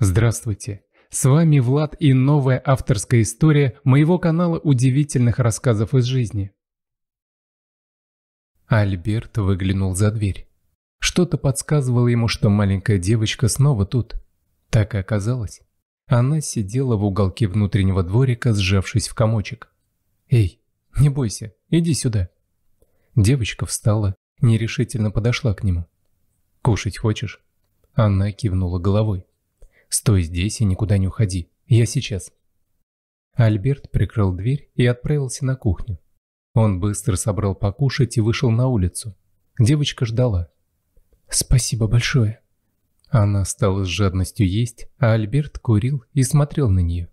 Здравствуйте! С вами Влад и новая авторская история моего канала удивительных рассказов из жизни. Альберт выглянул за дверь. Что-то подсказывало ему, что маленькая девочка снова тут. Так и оказалось. Она сидела в уголке внутреннего дворика, сжавшись в комочек. «Эй, не бойся, иди сюда». Девочка встала, нерешительно подошла к нему. «Кушать хочешь?» Она кивнула головой. «Стой здесь и никуда не уходи. Я сейчас». Альберт прикрыл дверь и отправился на кухню. Он быстро собрал покушать и вышел на улицу. Девочка ждала. «Спасибо большое». Она стала с жадностью есть, а Альберт курил и смотрел на нее.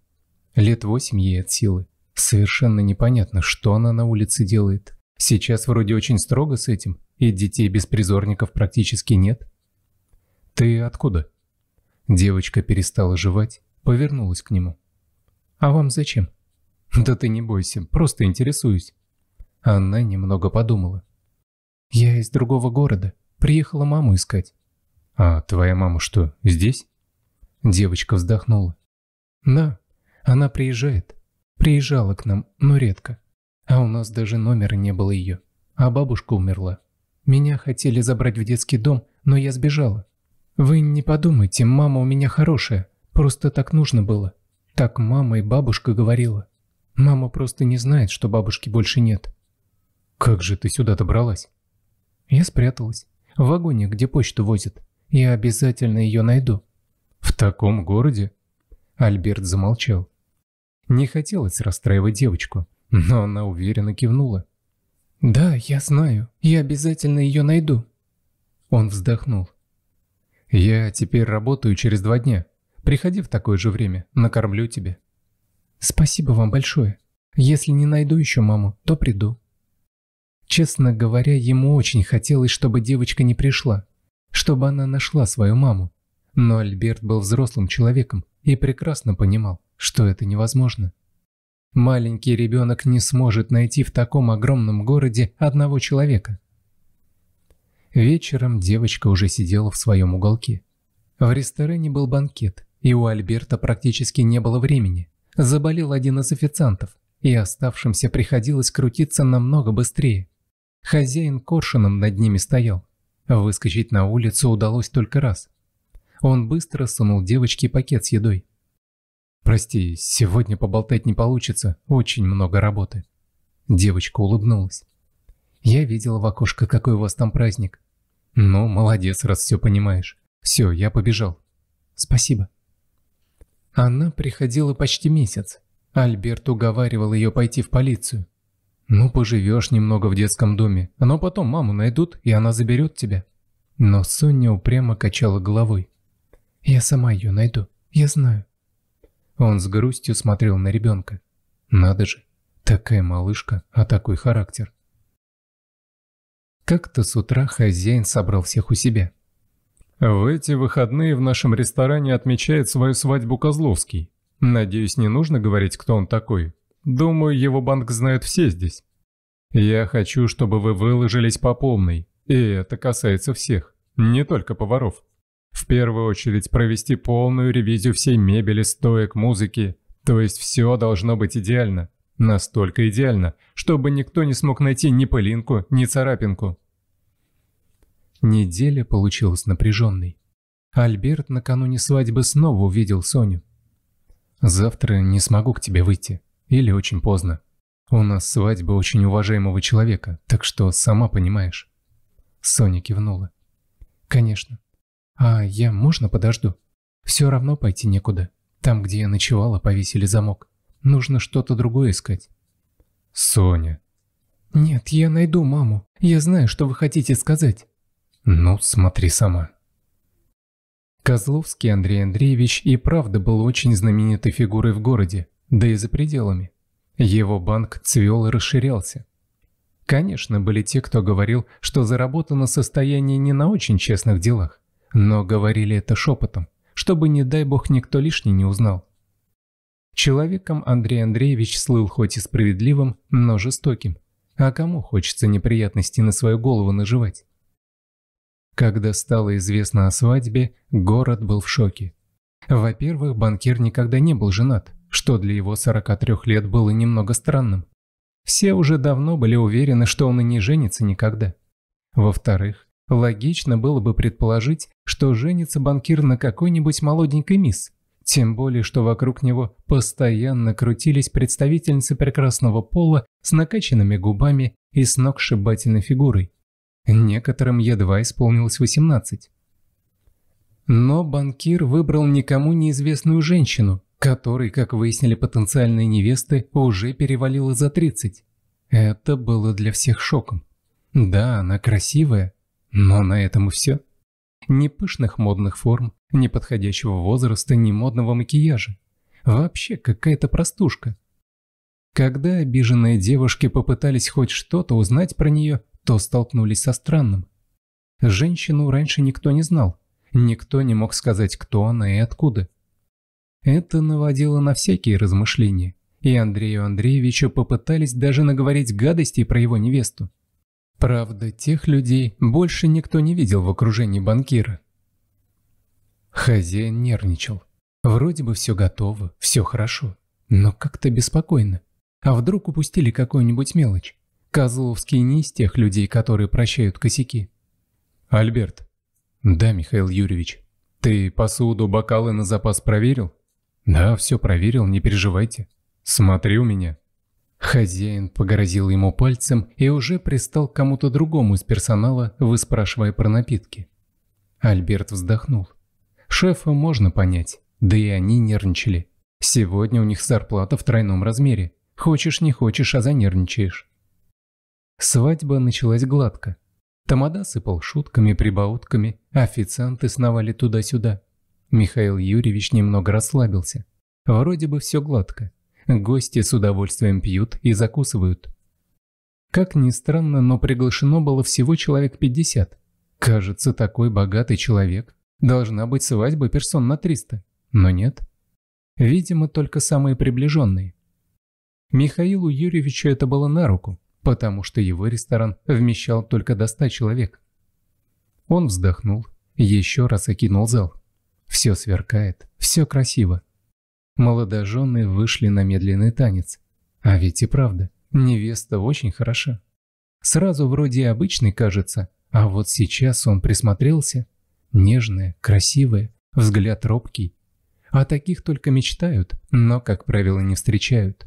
Лет восемь ей от силы. Совершенно непонятно, что она на улице делает. Сейчас вроде очень строго с этим, и детей без призорников практически нет. «Ты откуда?» Девочка перестала жевать, повернулась к нему. «А вам зачем?» «Да ты не бойся, просто интересуюсь». Она немного подумала. «Я из другого города. Приехала маму искать». «А твоя мама что, здесь?» Девочка вздохнула. «Да, она приезжает. Приезжала к нам, но редко. А у нас даже номера не было ее. А бабушка умерла. Меня хотели забрать в детский дом, но я сбежала. «Вы не подумайте, мама у меня хорошая, просто так нужно было. Так мама и бабушка говорила. Мама просто не знает, что бабушки больше нет». «Как же ты сюда добралась?» Я спряталась. В вагоне, где почту возят. Я обязательно ее найду. В таком городе? Альберт замолчал. Не хотелось расстраивать девочку, но она уверенно кивнула. Да, я знаю. Я обязательно ее найду. Он вздохнул. «Я теперь работаю через два дня. Приходи в такое же время, накормлю тебе. «Спасибо вам большое. Если не найду еще маму, то приду». Честно говоря, ему очень хотелось, чтобы девочка не пришла, чтобы она нашла свою маму. Но Альберт был взрослым человеком и прекрасно понимал, что это невозможно. Маленький ребенок не сможет найти в таком огромном городе одного человека – Вечером девочка уже сидела в своем уголке. В ресторане был банкет, и у Альберта практически не было времени. Заболел один из официантов, и оставшимся приходилось крутиться намного быстрее. Хозяин коршином над ними стоял. Выскочить на улицу удалось только раз. Он быстро сунул девочке пакет с едой. «Прости, сегодня поболтать не получится, очень много работы». Девочка улыбнулась. «Я видела в окошко, какой у вас там праздник. Но «Ну, молодец, раз все понимаешь. Все, я побежал. Спасибо. Она приходила почти месяц. Альберт уговаривал ее пойти в полицию. «Ну, поживешь немного в детском доме, но потом маму найдут, и она заберет тебя». Но Соня упрямо качала головой. «Я сама ее найду, я знаю». Он с грустью смотрел на ребенка. «Надо же, такая малышка, а такой характер». Как-то с утра хозяин собрал всех у себя. «В эти выходные в нашем ресторане отмечает свою свадьбу Козловский. Надеюсь, не нужно говорить, кто он такой. Думаю, его банк знают все здесь. Я хочу, чтобы вы выложились по полной, и это касается всех, не только поваров. В первую очередь провести полную ревизию всей мебели, стоек, музыки, то есть все должно быть идеально. Настолько идеально, чтобы никто не смог найти ни пылинку, ни царапинку. Неделя получилась напряженной. Альберт накануне свадьбы снова увидел Соню. «Завтра не смогу к тебе выйти. Или очень поздно. У нас свадьба очень уважаемого человека, так что сама понимаешь». Соня кивнула. «Конечно. А я можно подожду? Все равно пойти некуда. Там, где я ночевала, повесили замок». Нужно что-то другое искать. Соня. Нет, я найду маму. Я знаю, что вы хотите сказать. Ну, смотри сама. Козловский Андрей Андреевич и правда был очень знаменитой фигурой в городе, да и за пределами. Его банк цвел и расширялся. Конечно, были те, кто говорил, что заработано состояние не на очень честных делах, но говорили это шепотом, чтобы, не дай бог, никто лишний не узнал. Человеком Андрей Андреевич слыл хоть и справедливым, но жестоким. А кому хочется неприятности на свою голову наживать? Когда стало известно о свадьбе, город был в шоке. Во-первых, банкир никогда не был женат, что для его 43 лет было немного странным. Все уже давно были уверены, что он и не женится никогда. Во-вторых, логично было бы предположить, что женится банкир на какой-нибудь молоденькой мисс, тем более, что вокруг него постоянно крутились представительницы прекрасного пола с накачанными губами и с сногсшибательной фигурой. Некоторым едва исполнилось 18. Но банкир выбрал никому неизвестную женщину, которой, как выяснили потенциальные невесты, уже перевалило за 30. Это было для всех шоком. Да, она красивая, но на этом и все. Ни пышных модных форм, ни подходящего возраста, ни модного макияжа. Вообще какая-то простушка. Когда обиженные девушки попытались хоть что-то узнать про нее, то столкнулись со странным. Женщину раньше никто не знал. Никто не мог сказать, кто она и откуда. Это наводило на всякие размышления, и Андрею Андреевичу попытались даже наговорить гадостей про его невесту. Правда, тех людей больше никто не видел в окружении банкира. Хозяин нервничал. Вроде бы все готово, все хорошо, но как-то беспокойно. А вдруг упустили какую-нибудь мелочь? Козловский не из тех людей, которые прощают косяки. Альберт. Да, Михаил Юрьевич. Ты посуду, бокалы на запас проверил? Да, все проверил, не переживайте. Смотри у меня. Хозяин погрозил ему пальцем и уже пристал к кому-то другому из персонала, выспрашивая про напитки. Альберт вздохнул. Шефа можно понять, да и они нервничали. Сегодня у них зарплата в тройном размере. Хочешь не хочешь, а занервничаешь. Свадьба началась гладко. Тамада сыпал шутками, прибаутками, официанты сновали туда-сюда. Михаил Юрьевич немного расслабился. Вроде бы все гладко гости с удовольствием пьют и закусывают. Как ни странно, но приглашено было всего человек 50. Кажется, такой богатый человек. Должна быть свадьба персон на 300. Но нет. Видимо, только самые приближенные. Михаилу Юрьевичу это было на руку, потому что его ресторан вмещал только до 100 человек. Он вздохнул, еще раз окинул зал. Все сверкает, все красиво молодожены вышли на медленный танец. А ведь и правда, невеста очень хороша. Сразу вроде обычный кажется, а вот сейчас он присмотрелся. Нежная, красивая, взгляд робкий. О таких только мечтают, но, как правило, не встречают.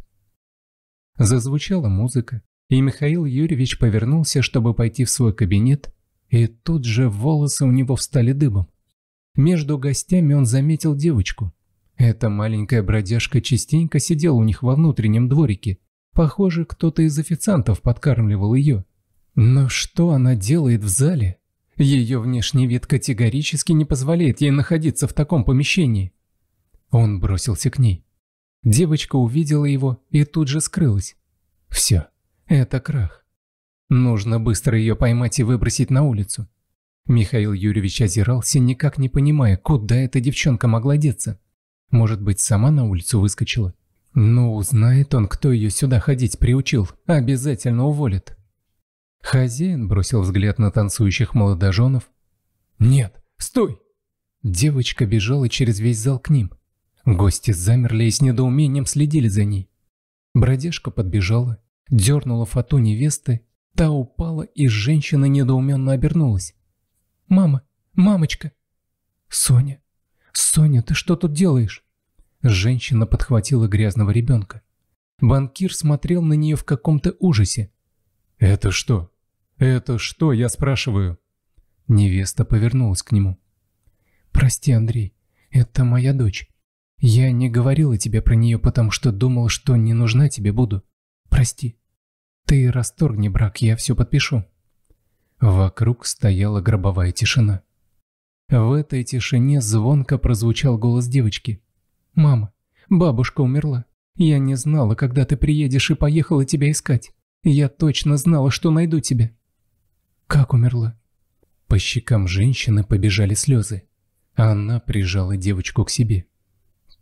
Зазвучала музыка, и Михаил Юрьевич повернулся, чтобы пойти в свой кабинет, и тут же волосы у него встали дыбом. Между гостями он заметил девочку, эта маленькая бродяжка частенько сидела у них во внутреннем дворике. Похоже, кто-то из официантов подкармливал ее. Но что она делает в зале? Ее внешний вид категорически не позволяет ей находиться в таком помещении. Он бросился к ней. Девочка увидела его и тут же скрылась. Все, это крах. Нужно быстро ее поймать и выбросить на улицу. Михаил Юрьевич озирался, никак не понимая, куда эта девчонка могла деться. Может быть, сама на улицу выскочила? Но ну, узнает он, кто ее сюда ходить приучил, обязательно уволит. Хозяин бросил взгляд на танцующих молодоженов. «Нет, стой!» Девочка бежала через весь зал к ним. Гости замерли и с недоумением следили за ней. Бродяжка подбежала, дернула фату невесты, та упала, и женщина недоуменно обернулась. «Мама! Мамочка!» «Соня! Соня, ты что тут делаешь?» Женщина подхватила грязного ребенка. Банкир смотрел на нее в каком-то ужасе. «Это что? Это что, я спрашиваю?» Невеста повернулась к нему. «Прости, Андрей, это моя дочь. Я не говорила тебе про нее, потому что думала, что не нужна тебе буду. Прости. Ты расторгни брак, я все подпишу». Вокруг стояла гробовая тишина. В этой тишине звонко прозвучал голос девочки. «Мама, бабушка умерла. Я не знала, когда ты приедешь и поехала тебя искать. Я точно знала, что найду тебя». «Как умерла?» По щекам женщины побежали слезы. а Она прижала девочку к себе.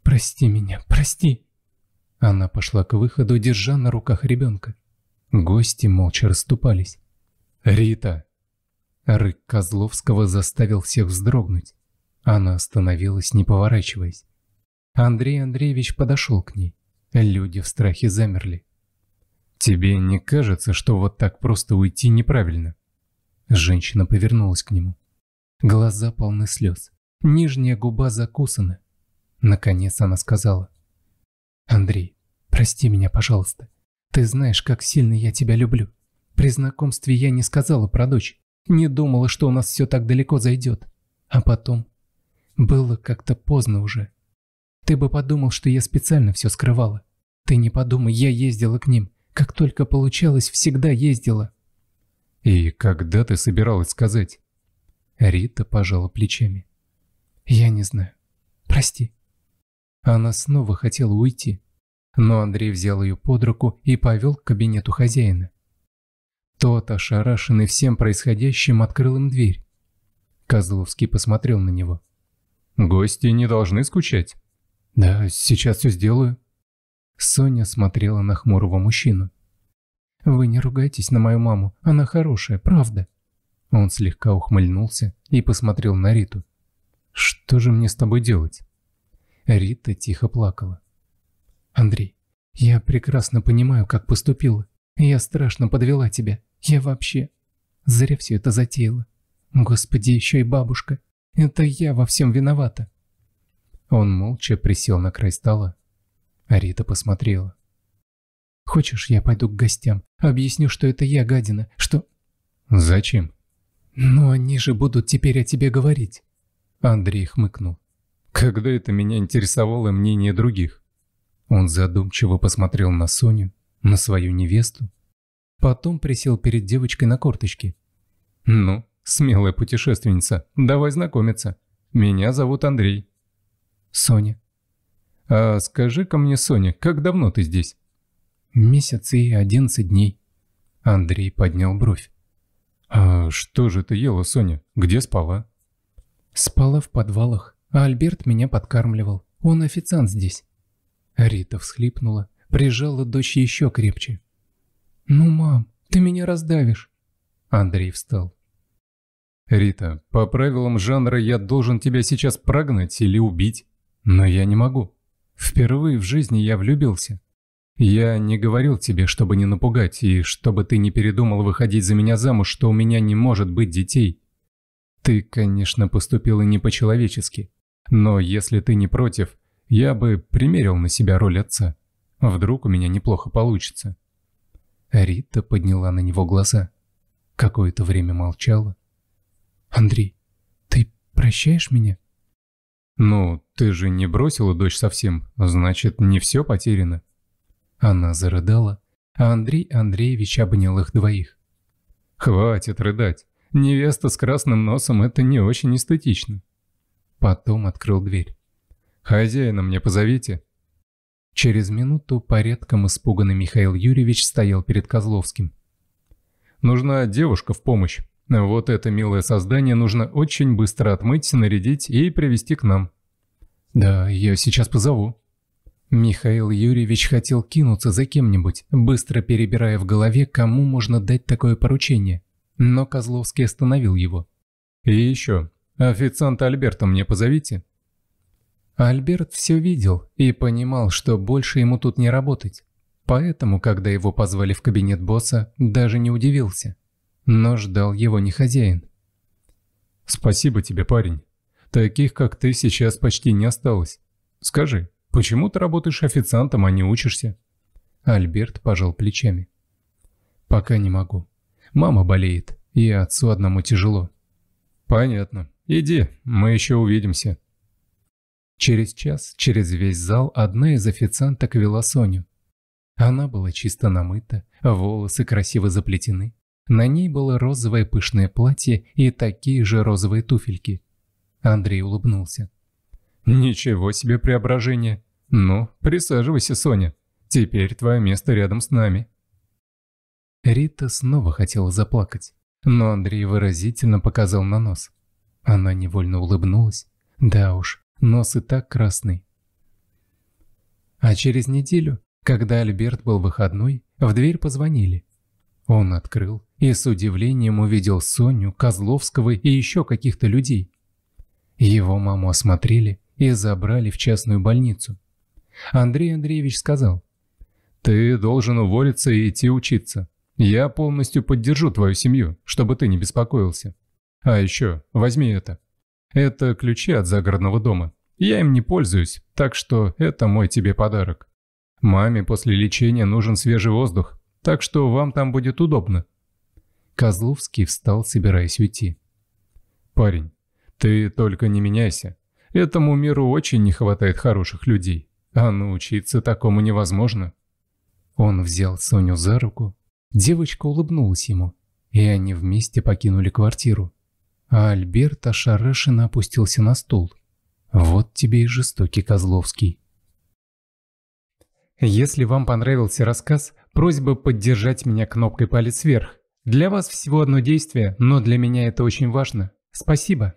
«Прости меня, прости!» Она пошла к выходу, держа на руках ребенка. Гости молча расступались. «Рита!» Рык Козловского заставил всех вздрогнуть. Она остановилась, не поворачиваясь. Андрей Андреевич подошел к ней. Люди в страхе замерли. «Тебе не кажется, что вот так просто уйти неправильно?» Женщина повернулась к нему. Глаза полны слез. Нижняя губа закусана. Наконец она сказала. «Андрей, прости меня, пожалуйста. Ты знаешь, как сильно я тебя люблю. При знакомстве я не сказала про дочь. Не думала, что у нас все так далеко зайдет. А потом... Было как-то поздно уже. Ты бы подумал, что я специально все скрывала. Ты не подумай, я ездила к ним. Как только получалось, всегда ездила. И когда ты собиралась сказать? Рита пожала плечами. Я не знаю. Прости. Она снова хотела уйти, но Андрей взял ее под руку и повел к кабинету хозяина. Тот, ошарашенный всем происходящим, открыл им дверь. Козловский посмотрел на него. «Гости не должны скучать». «Да, сейчас все сделаю». Соня смотрела на хмурого мужчину. «Вы не ругайтесь на мою маму, она хорошая, правда». Он слегка ухмыльнулся и посмотрел на Риту. «Что же мне с тобой делать?» Рита тихо плакала. «Андрей, я прекрасно понимаю, как поступила. Я страшно подвела тебя. Я вообще... Зря все это затеяла. Господи, еще и бабушка. Это я во всем виновата. Он молча присел на край стола. Арита посмотрела. «Хочешь, я пойду к гостям? Объясню, что это я, гадина, что...» «Зачем?» Ну, они же будут теперь о тебе говорить». Андрей хмыкнул. «Когда это меня интересовало мнение других?» Он задумчиво посмотрел на Соню, на свою невесту. Потом присел перед девочкой на корточке. «Ну, смелая путешественница, давай знакомиться. Меня зовут Андрей». Соня. «А скажи-ка мне, Соня, как давно ты здесь?» «Месяц и одиннадцать дней». Андрей поднял бровь. «А что же ты ела, Соня? Где спала?» «Спала в подвалах, а Альберт меня подкармливал. Он официант здесь». Рита всхлипнула, прижала дочь еще крепче. «Ну, мам, ты меня раздавишь!» Андрей встал. «Рита, по правилам жанра я должен тебя сейчас прогнать или убить. Но я не могу. Впервые в жизни я влюбился. Я не говорил тебе, чтобы не напугать, и чтобы ты не передумал выходить за меня замуж, что у меня не может быть детей. Ты, конечно, поступил и не по-человечески, но если ты не против, я бы примерил на себя роль отца. Вдруг у меня неплохо получится. Рита подняла на него глаза. Какое-то время молчала. «Андрей, ты прощаешь меня?» «Ну, ты же не бросила дочь совсем, значит, не все потеряно». Она зарыдала, а Андрей Андреевич обнял их двоих. «Хватит рыдать. Невеста с красным носом – это не очень эстетично». Потом открыл дверь. «Хозяина мне позовите». Через минуту порядком испуганный Михаил Юрьевич стоял перед Козловским. «Нужна девушка в помощь», вот это милое создание нужно очень быстро отмыть, нарядить и привести к нам. Да, я сейчас позову. Михаил Юрьевич хотел кинуться за кем-нибудь, быстро перебирая в голове, кому можно дать такое поручение. Но Козловский остановил его. «И еще, официанта Альберта мне позовите». Альберт все видел и понимал, что больше ему тут не работать. Поэтому, когда его позвали в кабинет босса, даже не удивился но ждал его не хозяин. «Спасибо тебе, парень. Таких, как ты, сейчас почти не осталось. Скажи, почему ты работаешь официантом, а не учишься?» Альберт пожал плечами. «Пока не могу. Мама болеет, и отцу одному тяжело». «Понятно. Иди, мы еще увидимся». Через час, через весь зал, одна из официанток вела Соню. Она была чисто намыта, волосы красиво заплетены, на ней было розовое пышное платье и такие же розовые туфельки. Андрей улыбнулся. «Ничего себе преображение! Ну, присаживайся, Соня. Теперь твое место рядом с нами». Рита снова хотела заплакать, но Андрей выразительно показал на нос. Она невольно улыбнулась. Да уж, нос и так красный. А через неделю, когда Альберт был выходной, в дверь позвонили. Он открыл и с удивлением увидел Соню, Козловского и еще каких-то людей. Его маму осмотрели и забрали в частную больницу. Андрей Андреевич сказал, «Ты должен уволиться и идти учиться. Я полностью поддержу твою семью, чтобы ты не беспокоился. А еще возьми это. Это ключи от загородного дома. Я им не пользуюсь, так что это мой тебе подарок. Маме после лечения нужен свежий воздух, так что вам там будет удобно». Козловский встал, собираясь уйти. «Парень, ты только не меняйся. Этому миру очень не хватает хороших людей, а научиться такому невозможно». Он взял Соню за руку. Девочка улыбнулась ему, и они вместе покинули квартиру. А Альберт ошарашенно опустился на стул. Вот тебе и жестокий Козловский. Если вам понравился рассказ, Просьба поддержать меня кнопкой палец вверх. Для вас всего одно действие, но для меня это очень важно. Спасибо.